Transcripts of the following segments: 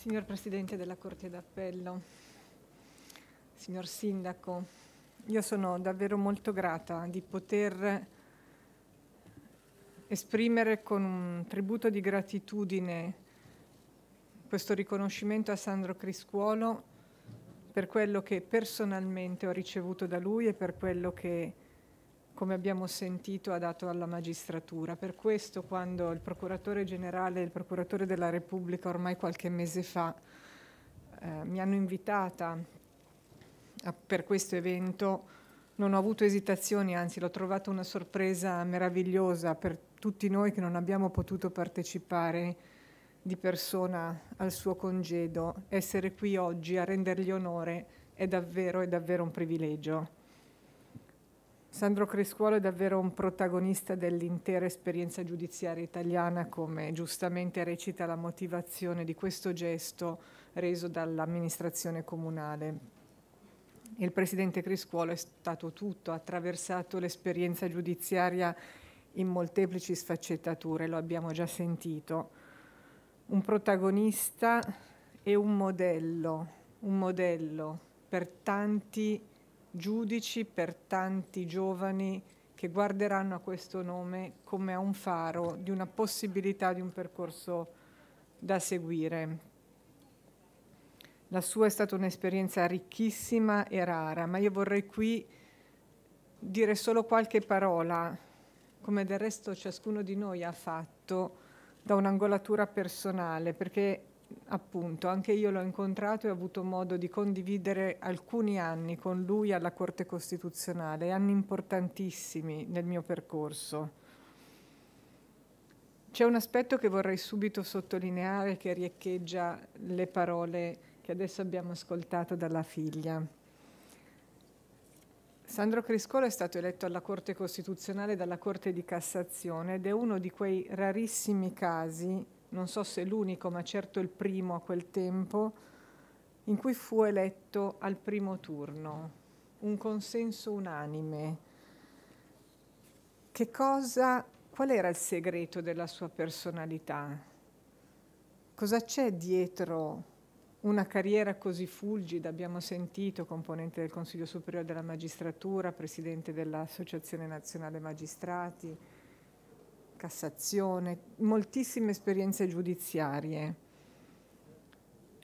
Signor Presidente della Corte d'Appello, signor Sindaco, io sono davvero molto grata di poter esprimere con un tributo di gratitudine questo riconoscimento a Sandro Criscuolo per quello che personalmente ho ricevuto da lui e per quello che come abbiamo sentito, ha dato alla magistratura. Per questo quando il procuratore generale e il procuratore della Repubblica ormai qualche mese fa eh, mi hanno invitata a, per questo evento, non ho avuto esitazioni, anzi l'ho trovata una sorpresa meravigliosa per tutti noi che non abbiamo potuto partecipare di persona al suo congedo. Essere qui oggi a rendergli onore è davvero, è davvero un privilegio. Sandro Criscuolo è davvero un protagonista dell'intera esperienza giudiziaria italiana, come giustamente recita la motivazione di questo gesto reso dall'amministrazione comunale. Il presidente Criscuolo è stato tutto, ha attraversato l'esperienza giudiziaria in molteplici sfaccettature, lo abbiamo già sentito. Un protagonista e un modello, un modello per tanti giudici per tanti giovani che guarderanno a questo nome come a un faro di una possibilità di un percorso da seguire. La sua è stata un'esperienza ricchissima e rara, ma io vorrei qui dire solo qualche parola, come del resto ciascuno di noi ha fatto, da un'angolatura personale, perché appunto, anche io l'ho incontrato e ho avuto modo di condividere alcuni anni con lui alla Corte Costituzionale, anni importantissimi nel mio percorso. C'è un aspetto che vorrei subito sottolineare che riecheggia le parole che adesso abbiamo ascoltato dalla figlia. Sandro Criscolo è stato eletto alla Corte Costituzionale dalla Corte di Cassazione ed è uno di quei rarissimi casi non so se l'unico, ma certo il primo a quel tempo, in cui fu eletto al primo turno, un consenso unanime. Che cosa, qual era il segreto della sua personalità? Cosa c'è dietro una carriera così fulgida, abbiamo sentito, componente del Consiglio Superiore della Magistratura, presidente dell'Associazione Nazionale Magistrati, Cassazione, moltissime esperienze giudiziarie.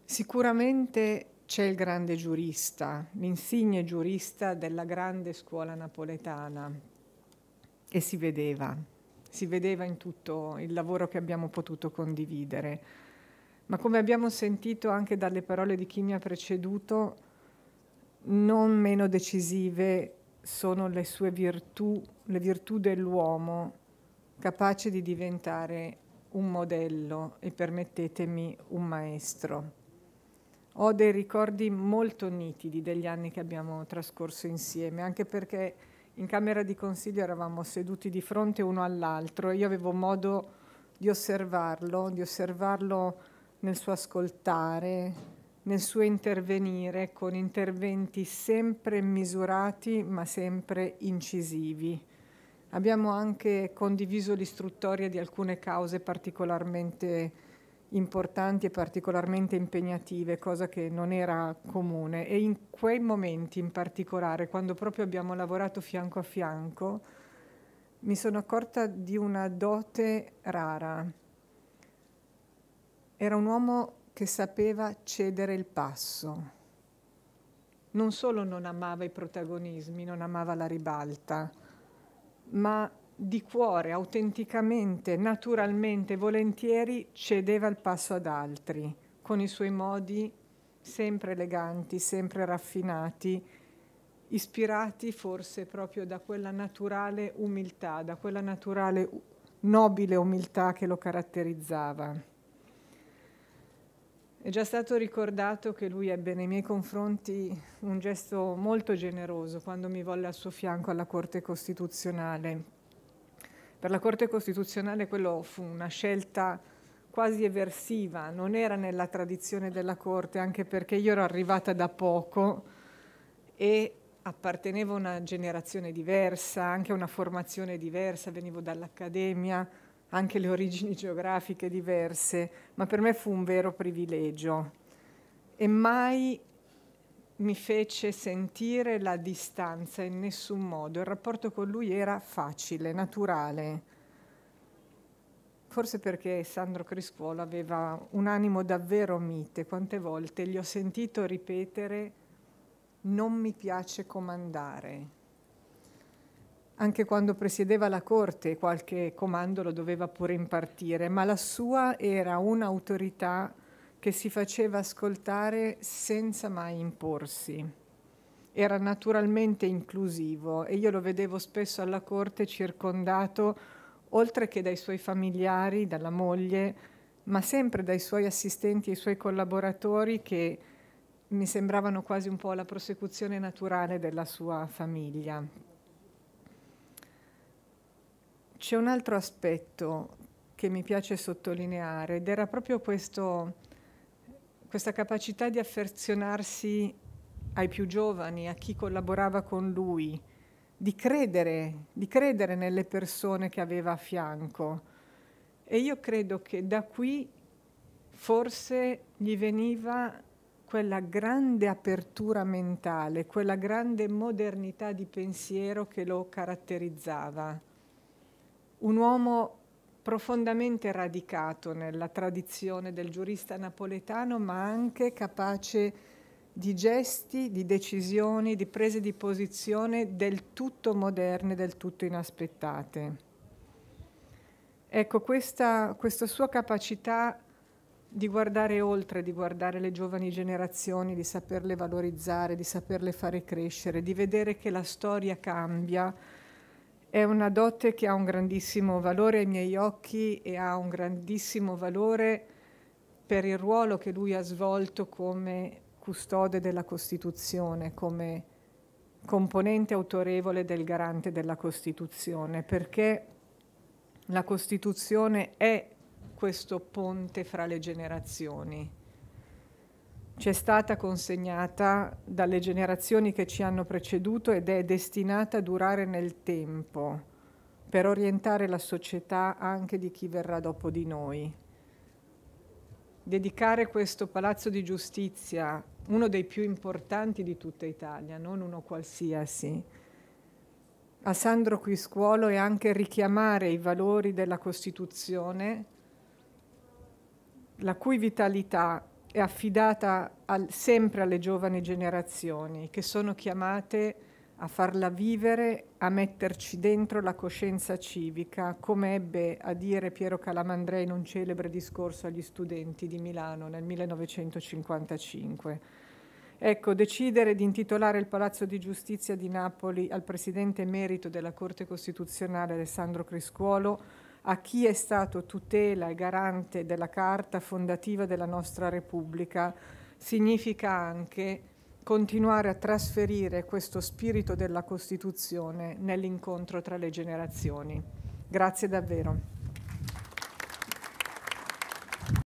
Sicuramente c'è il grande giurista, l'insigne giurista della grande scuola napoletana e si vedeva, si vedeva in tutto il lavoro che abbiamo potuto condividere. Ma come abbiamo sentito anche dalle parole di chi mi ha preceduto, non meno decisive sono le sue virtù, le virtù dell'uomo capace di diventare un modello e permettetemi un maestro. Ho dei ricordi molto nitidi degli anni che abbiamo trascorso insieme, anche perché in Camera di Consiglio eravamo seduti di fronte uno all'altro e io avevo modo di osservarlo, di osservarlo nel suo ascoltare, nel suo intervenire con interventi sempre misurati ma sempre incisivi Abbiamo anche condiviso l'istruttoria di alcune cause particolarmente importanti e particolarmente impegnative, cosa che non era comune. E in quei momenti in particolare, quando proprio abbiamo lavorato fianco a fianco, mi sono accorta di una dote rara. Era un uomo che sapeva cedere il passo. Non solo non amava i protagonismi, non amava la ribalta, ma di cuore, autenticamente, naturalmente, volentieri cedeva il passo ad altri, con i suoi modi sempre eleganti, sempre raffinati, ispirati forse proprio da quella naturale umiltà, da quella naturale nobile umiltà che lo caratterizzava. È già stato ricordato che lui ebbe nei miei confronti un gesto molto generoso quando mi volle al suo fianco alla Corte Costituzionale. Per la Corte Costituzionale quello fu una scelta quasi eversiva, non era nella tradizione della Corte, anche perché io ero arrivata da poco e appartenevo a una generazione diversa, anche a una formazione diversa, venivo dall'accademia anche le origini geografiche diverse, ma per me fu un vero privilegio e mai mi fece sentire la distanza in nessun modo. Il rapporto con lui era facile, naturale. Forse perché Sandro Criscuolo aveva un animo davvero mite, quante volte gli ho sentito ripetere non mi piace comandare, anche quando presiedeva la corte qualche comando lo doveva pure impartire, ma la sua era un'autorità che si faceva ascoltare senza mai imporsi. Era naturalmente inclusivo e io lo vedevo spesso alla corte circondato, oltre che dai suoi familiari, dalla moglie, ma sempre dai suoi assistenti e i suoi collaboratori che mi sembravano quasi un po' la prosecuzione naturale della sua famiglia, c'è un altro aspetto che mi piace sottolineare ed era proprio questo, questa capacità di affezionarsi ai più giovani, a chi collaborava con lui, di credere, di credere nelle persone che aveva a fianco. E io credo che da qui forse gli veniva quella grande apertura mentale, quella grande modernità di pensiero che lo caratterizzava un uomo profondamente radicato nella tradizione del giurista napoletano, ma anche capace di gesti, di decisioni, di prese di posizione del tutto moderne, del tutto inaspettate. Ecco, questa, questa sua capacità di guardare oltre, di guardare le giovani generazioni, di saperle valorizzare, di saperle fare crescere, di vedere che la storia cambia, è una dote che ha un grandissimo valore ai miei occhi e ha un grandissimo valore per il ruolo che lui ha svolto come custode della Costituzione, come componente autorevole del garante della Costituzione, perché la Costituzione è questo ponte fra le generazioni ci è stata consegnata dalle generazioni che ci hanno preceduto ed è destinata a durare nel tempo per orientare la società anche di chi verrà dopo di noi. Dedicare questo palazzo di giustizia, uno dei più importanti di tutta Italia, non uno qualsiasi, a Sandro Quiscuolo e anche richiamare i valori della Costituzione, la cui vitalità è affidata al, sempre alle giovani generazioni che sono chiamate a farla vivere, a metterci dentro la coscienza civica, come ebbe a dire Piero Calamandrei in un celebre discorso agli studenti di Milano nel 1955. Ecco, decidere di intitolare il Palazzo di Giustizia di Napoli al presidente emerito della Corte Costituzionale Alessandro Criscuolo a chi è stato tutela e garante della Carta fondativa della nostra Repubblica, significa anche continuare a trasferire questo spirito della Costituzione nell'incontro tra le generazioni. Grazie davvero.